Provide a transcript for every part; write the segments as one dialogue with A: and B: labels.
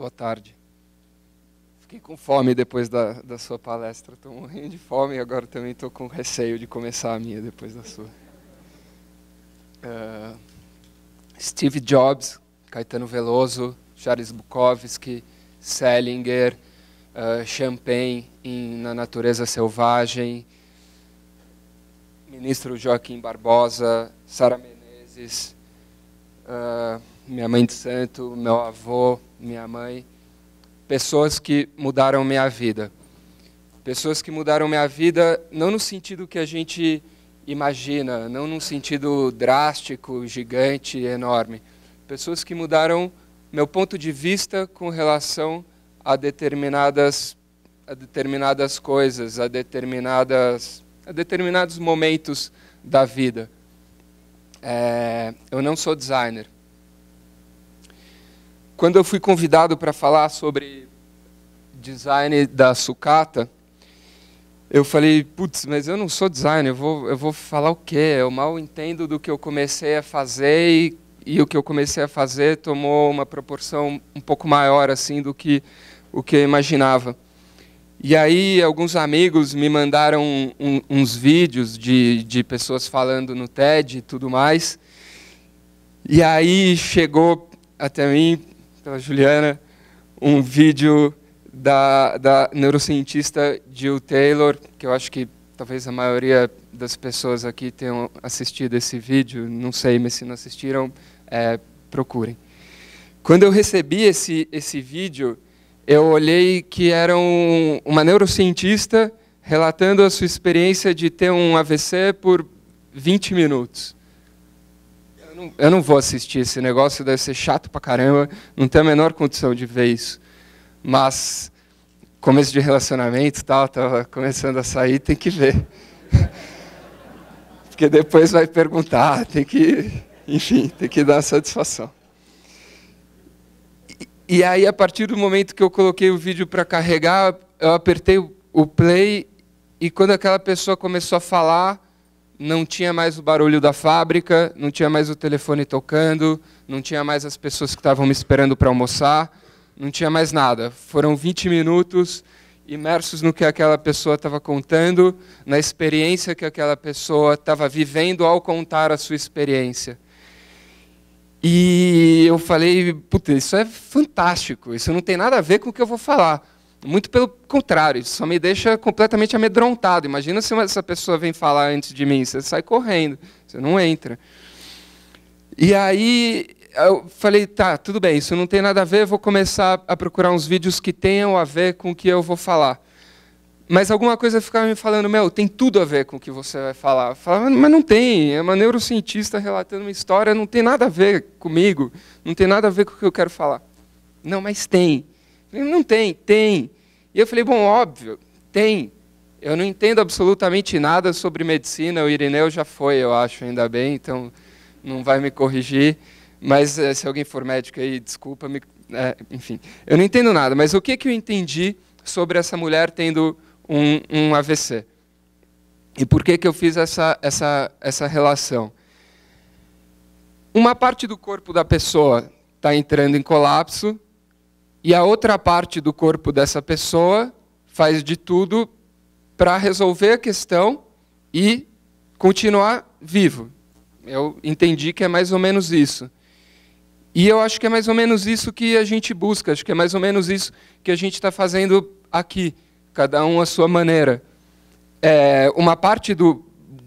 A: Boa tarde. Fiquei com fome depois da, da sua palestra. Estou morrendo de fome e agora também estou com receio de começar a minha depois da sua. Uh, Steve Jobs, Caetano Veloso, Charles Bukowski, Selinger, uh, Champagne em Na Natureza Selvagem, ministro Joaquim Barbosa, Sara Menezes, uh, minha mãe de santo, meu avô, minha mãe, pessoas que mudaram minha vida. Pessoas que mudaram minha vida não no sentido que a gente imagina, não num sentido drástico, gigante, enorme. Pessoas que mudaram meu ponto de vista com relação a determinadas, a determinadas coisas, a, determinadas, a determinados momentos da vida. É, eu não sou designer, quando eu fui convidado para falar sobre design da sucata, eu falei, putz, mas eu não sou designer, eu vou, eu vou falar o quê? Eu mal entendo do que eu comecei a fazer e, e o que eu comecei a fazer tomou uma proporção um pouco maior assim do que o que eu imaginava. E aí alguns amigos me mandaram um, uns vídeos de, de pessoas falando no TED e tudo mais. E aí chegou até mim pela Juliana, um vídeo da, da neurocientista Jill Taylor, que eu acho que talvez a maioria das pessoas aqui tenham assistido esse vídeo, não sei, mas se não assistiram, é, procurem. Quando eu recebi esse, esse vídeo, eu olhei que era um, uma neurocientista relatando a sua experiência de ter um AVC por 20 minutos não, eu não vou assistir esse negócio, deve ser chato pra caramba, não tenho a menor condição de ver isso. Mas começo de relacionamento, tal, estava começando a sair, tem que ver. Porque depois vai perguntar, tem que, enfim, tem que dar satisfação. E, e aí a partir do momento que eu coloquei o vídeo para carregar, eu apertei o play e quando aquela pessoa começou a falar, não tinha mais o barulho da fábrica, não tinha mais o telefone tocando, não tinha mais as pessoas que estavam me esperando para almoçar, não tinha mais nada. Foram 20 minutos imersos no que aquela pessoa estava contando, na experiência que aquela pessoa estava vivendo ao contar a sua experiência. E eu falei, puta, isso é fantástico, isso não tem nada a ver com o que eu vou falar muito pelo contrário, isso só me deixa completamente amedrontado. Imagina se essa pessoa vem falar antes de mim, você sai correndo, você não entra. E aí eu falei, tá, tudo bem, isso não tem nada a ver, vou começar a procurar uns vídeos que tenham a ver com o que eu vou falar. Mas alguma coisa ficava me falando, meu, tem tudo a ver com o que você vai falar. Eu falava, mas não tem, é uma neurocientista relatando uma história, não tem nada a ver comigo, não tem nada a ver com o que eu quero falar. Não, mas tem não tem, tem. E eu falei, bom, óbvio, tem. Eu não entendo absolutamente nada sobre medicina, o Irineu já foi, eu acho, ainda bem, então não vai me corrigir. Mas eh, se alguém for médico aí, desculpa, me, é, enfim. Eu não entendo nada, mas o que, que eu entendi sobre essa mulher tendo um, um AVC? E por que, que eu fiz essa, essa, essa relação? Uma parte do corpo da pessoa está entrando em colapso, e a outra parte do corpo dessa pessoa faz de tudo para resolver a questão e continuar vivo. Eu entendi que é mais ou menos isso. E eu acho que é mais ou menos isso que a gente busca, acho que é mais ou menos isso que a gente está fazendo aqui, cada um à sua maneira. É, uma parte do,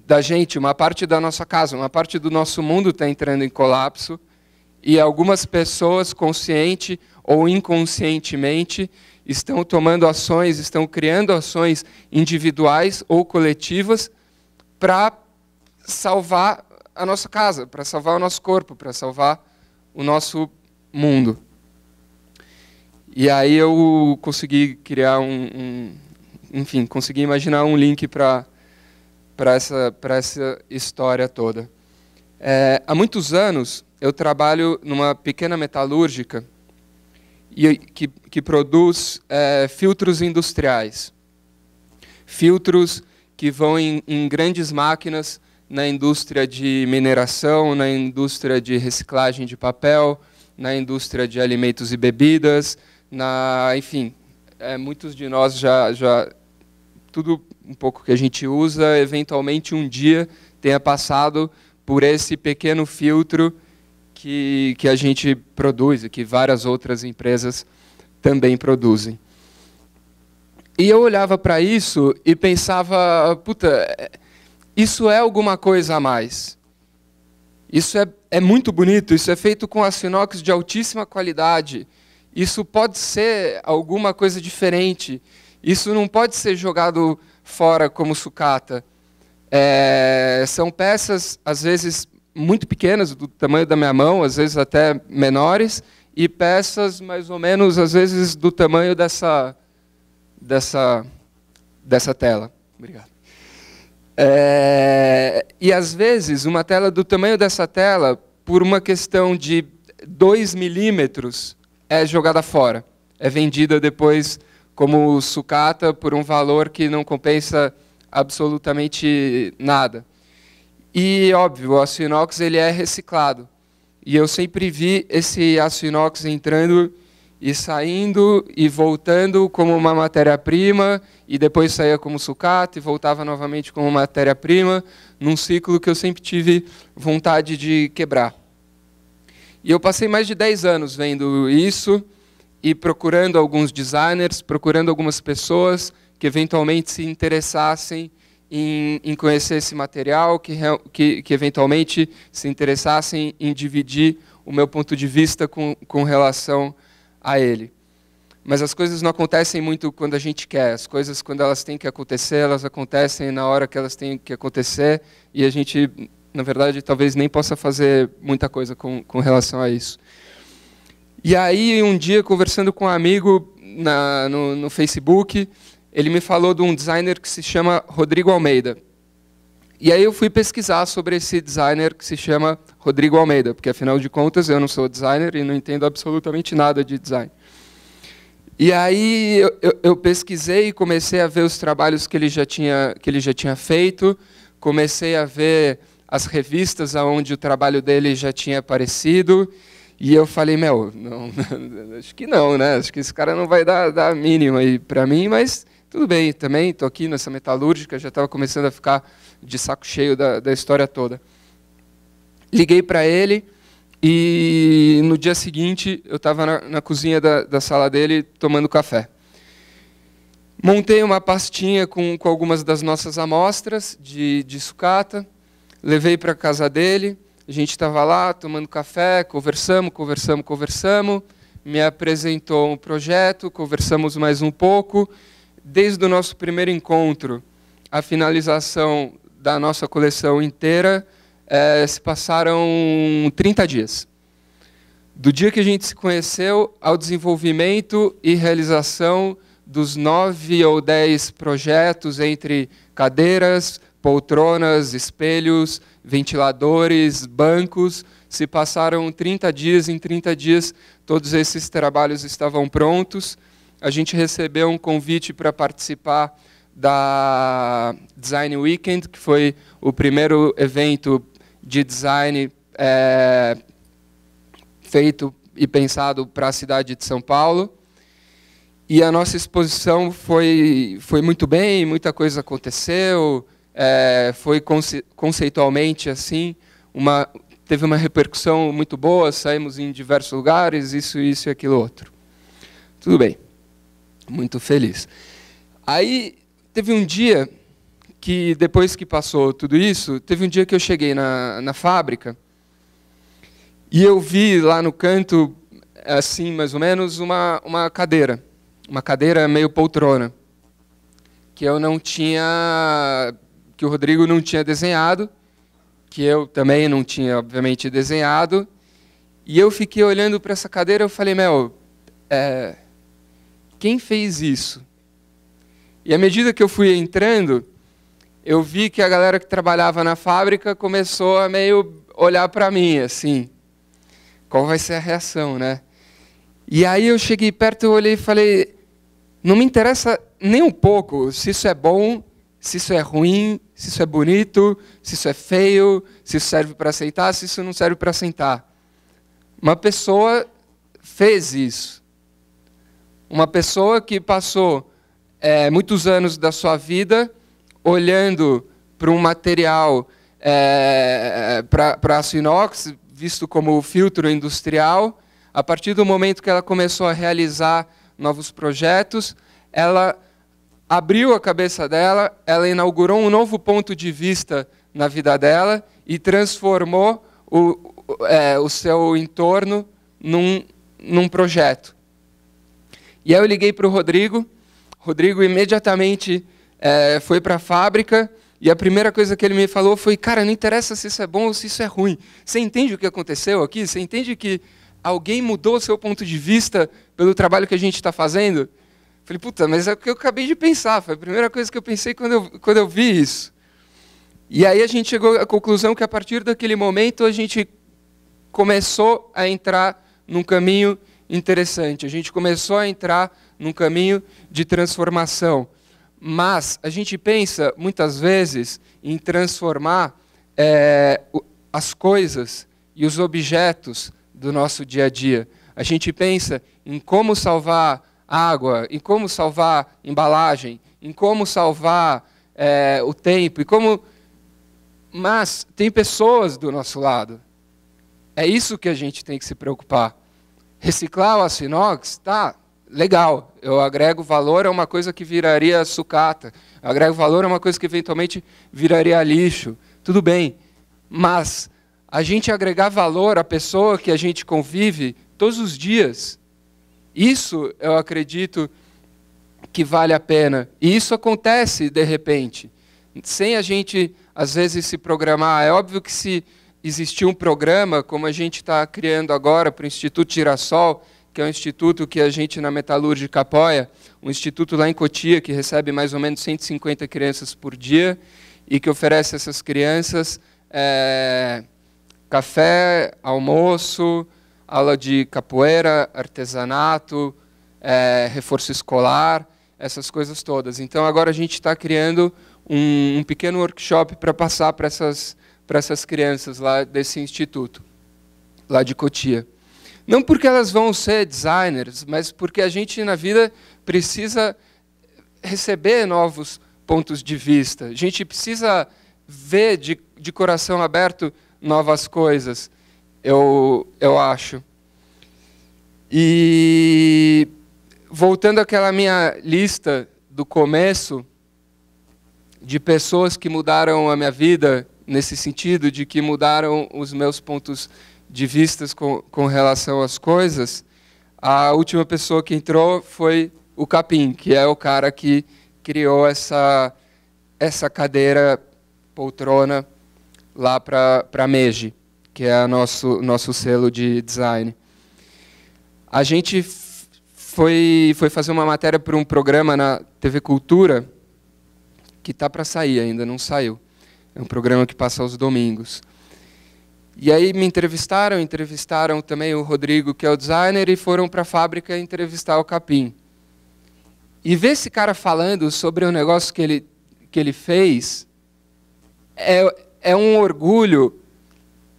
A: da gente, uma parte da nossa casa, uma parte do nosso mundo está entrando em colapso e algumas pessoas, consciente ou inconscientemente, estão tomando ações, estão criando ações individuais ou coletivas para salvar a nossa casa, para salvar o nosso corpo, para salvar o nosso mundo. E aí eu consegui criar um, um enfim, consegui imaginar um link para para essa para essa história toda. É, há muitos anos eu trabalho numa pequena metalúrgica e, que, que produz é, filtros industriais. Filtros que vão em, em grandes máquinas na indústria de mineração, na indústria de reciclagem de papel, na indústria de alimentos e bebidas, na, enfim, é, muitos de nós já, já tudo um pouco que a gente usa, eventualmente um dia tenha passado por esse pequeno filtro que, que a gente produz e que várias outras empresas também produzem. E eu olhava para isso e pensava, puta, isso é alguma coisa a mais. Isso é, é muito bonito, isso é feito com aço de altíssima qualidade. Isso pode ser alguma coisa diferente. Isso não pode ser jogado fora como sucata. É, são peças, às vezes, muito pequenas, do tamanho da minha mão, às vezes até menores, e peças mais ou menos, às vezes, do tamanho dessa, dessa, dessa tela. Obrigado. É, e às vezes, uma tela do tamanho dessa tela, por uma questão de 2 milímetros, é jogada fora. É vendida depois como sucata por um valor que não compensa absolutamente nada. E, óbvio, o aço inox ele é reciclado. E eu sempre vi esse aço inox entrando e saindo e voltando como uma matéria-prima, e depois saía como sucata e voltava novamente como matéria-prima, num ciclo que eu sempre tive vontade de quebrar. E eu passei mais de 10 anos vendo isso e procurando alguns designers, procurando algumas pessoas que eventualmente se interessassem em, em conhecer esse material, que, que, que, eventualmente se interessassem em dividir o meu ponto de vista com, com relação a ele. Mas as coisas não acontecem muito quando a gente quer. As coisas, quando elas têm que acontecer, elas acontecem na hora que elas têm que acontecer. E a gente, na verdade, talvez nem possa fazer muita coisa com, com relação a isso. E aí, um dia, conversando com um amigo na, no, no Facebook, ele me falou de um designer que se chama Rodrigo Almeida. E aí eu fui pesquisar sobre esse designer que se chama Rodrigo Almeida, porque afinal de contas eu não sou designer e não entendo absolutamente nada de design. E aí eu, eu, eu pesquisei e comecei a ver os trabalhos que ele já tinha, que ele já tinha feito, comecei a ver as revistas aonde o trabalho dele já tinha aparecido, e eu falei, meu, não, acho que não, né? Acho que esse cara não vai dar, dar a mínima para mim, mas tudo bem, também estou aqui nessa metalúrgica, já estava começando a ficar de saco cheio da, da história toda. Liguei para ele e no dia seguinte eu estava na, na, cozinha da, da sala dele tomando café. Montei uma pastinha com, com algumas das nossas amostras de, de sucata, levei para a casa dele, a gente estava lá tomando café, conversamos, conversamos, conversamos, me apresentou um projeto, conversamos mais um pouco desde o nosso primeiro encontro, a finalização da nossa coleção inteira, é, se passaram 30 dias. Do dia que a gente se conheceu ao desenvolvimento e realização dos nove ou dez projetos entre cadeiras, poltronas, espelhos, ventiladores, bancos. Se passaram 30 dias, em 30 dias todos esses trabalhos estavam prontos a gente recebeu um convite para participar da Design Weekend, que foi o primeiro evento de design é, feito e pensado para a cidade de São Paulo. E a nossa exposição foi, foi muito bem, muita coisa aconteceu, é, foi conce, conceitualmente assim, uma, teve uma repercussão muito boa, saímos em diversos lugares, isso, isso e aquilo outro. Tudo bem muito feliz. Aí teve um dia que, depois que passou tudo isso, teve um dia que eu cheguei na, na fábrica e eu vi lá no canto, assim mais ou menos, uma, uma cadeira. Uma cadeira meio poltrona. Que eu não tinha. que o Rodrigo não tinha desenhado, que eu também não tinha, obviamente, desenhado. E eu fiquei olhando para essa cadeira e falei, Mel, é, quem fez isso? E à medida que eu fui entrando, eu vi que a galera que trabalhava na fábrica começou a meio olhar para mim, assim. Qual vai ser a reação, né? E aí eu cheguei perto, eu olhei e falei: não me interessa nem um pouco se isso é bom, se isso é ruim, se isso é bonito, se isso é feio, se isso serve para aceitar, se isso não serve para aceitar. Uma pessoa fez isso. Uma pessoa que passou é, muitos anos da sua vida olhando para um material, é, para aço inox, visto como filtro industrial, a partir do momento que ela começou a realizar novos projetos, ela abriu a cabeça dela, ela inaugurou um novo ponto de vista na vida dela e transformou o, é, o seu entorno num, num projeto. E aí eu liguei para o Rodrigo. Rodrigo imediatamente é, foi para a fábrica e a primeira coisa que ele me falou foi: Cara, não interessa se isso é bom ou se isso é ruim. Você entende o que aconteceu aqui? Você entende que alguém mudou o seu ponto de vista pelo trabalho que a gente está fazendo? Falei, puta, mas é o que eu acabei de pensar. Foi a primeira coisa que eu pensei quando eu, quando eu vi isso. E aí a gente chegou à conclusão que a partir daquele momento a gente começou a entrar num caminho interessante. A gente começou a entrar num caminho de transformação. Mas a gente pensa, muitas vezes, em transformar é, as coisas e os objetos do nosso dia a dia. A gente pensa em como salvar água, em como salvar embalagem, em como salvar é, o tempo, e como. Mas tem pessoas do nosso lado. É isso que a gente tem que se preocupar reciclar o aço inox, tá, legal. Eu agrego valor a é uma coisa que viraria sucata. Eu agrego valor a é uma coisa que eventualmente viraria lixo. Tudo bem. Mas a gente agregar valor à pessoa que a gente convive todos os dias, isso eu acredito que vale a pena. E isso acontece de repente. Sem a gente, às vezes, se programar. É óbvio que se existia um programa, como a gente está criando agora para o Instituto Girassol, que é um instituto que a gente na metalúrgica apoia, um instituto lá em Cotia que recebe mais ou menos 150 crianças por dia e que oferece a essas crianças é, café, almoço, aula de capoeira, artesanato, é, reforço escolar, essas coisas todas. Então agora a gente está criando um, um pequeno workshop para passar para essas para essas crianças lá desse instituto, lá de Cotia. Não porque elas vão ser designers, mas porque a gente na vida precisa receber novos pontos de vista. A gente precisa ver de, de coração aberto novas coisas, eu, eu acho. E voltando àquela minha lista do começo, de pessoas que mudaram a minha vida, nesse sentido de que mudaram os meus pontos de vistas com, com relação às coisas, a última pessoa que entrou foi o Capim, que é o cara que criou essa, essa cadeira poltrona lá para a Meiji, que é o nosso, nosso selo de design. A gente foi, foi fazer uma matéria para um programa na TV Cultura, que está para sair ainda, não saiu. É um programa que passa aos domingos. E aí me entrevistaram, entrevistaram também o Rodrigo, que é o designer, e foram para a fábrica entrevistar o Capim. E ver esse cara falando sobre o um negócio que ele, que ele fez é, é um orgulho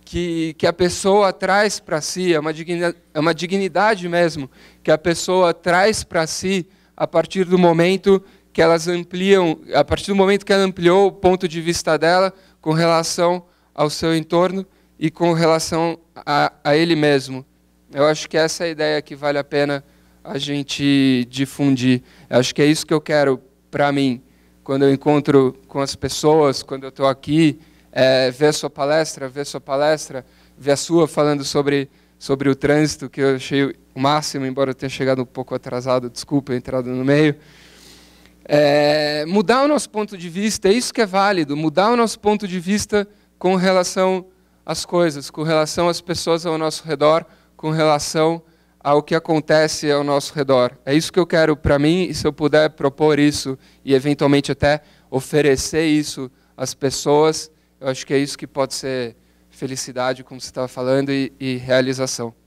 A: que, que a pessoa traz para si, é uma, dignidade, é uma dignidade mesmo que a pessoa traz para si a partir do momento que elas ampliam, a partir do momento que ela ampliou o ponto de vista dela com relação ao seu entorno e com relação a, a ele mesmo. Eu acho que essa é a ideia que vale a pena a gente difundir. Eu acho que é isso que eu quero para mim, quando eu encontro com as pessoas, quando eu estou aqui, é, ver a sua palestra, ver a sua palestra, ver a sua falando sobre, sobre o trânsito, que eu achei o máximo, embora eu tenha chegado um pouco atrasado, desculpa, entrado no meio. É, mudar o nosso ponto de vista, é isso que é válido, mudar o nosso ponto de vista com relação às coisas, com relação às pessoas ao nosso redor, com relação ao que acontece ao nosso redor. É isso que eu quero para mim, e se eu puder propor isso e eventualmente até oferecer isso às pessoas, eu acho que é isso que pode ser felicidade, como você estava falando, e, e realização.